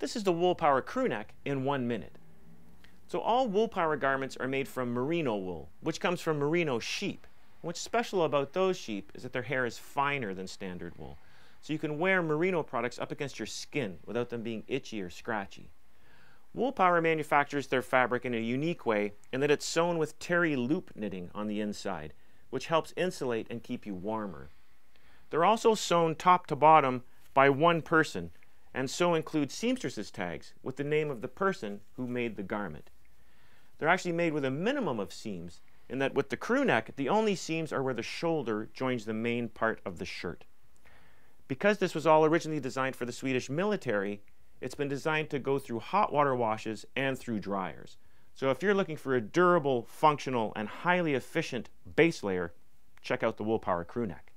This is the wool power crew neck in one minute. So all wool power garments are made from merino wool, which comes from merino sheep. what's special about those sheep is that their hair is finer than standard wool. So you can wear merino products up against your skin without them being itchy or scratchy. Wool Power manufactures their fabric in a unique way in that it's sewn with terry loop knitting on the inside, which helps insulate and keep you warmer. They're also sewn top to bottom by one person, and so include seamstresses tags with the name of the person who made the garment. They're actually made with a minimum of seams in that with the crew neck, the only seams are where the shoulder joins the main part of the shirt. Because this was all originally designed for the Swedish military, it's been designed to go through hot water washes and through dryers. So if you're looking for a durable, functional, and highly efficient base layer, check out the Woolpower crew neck.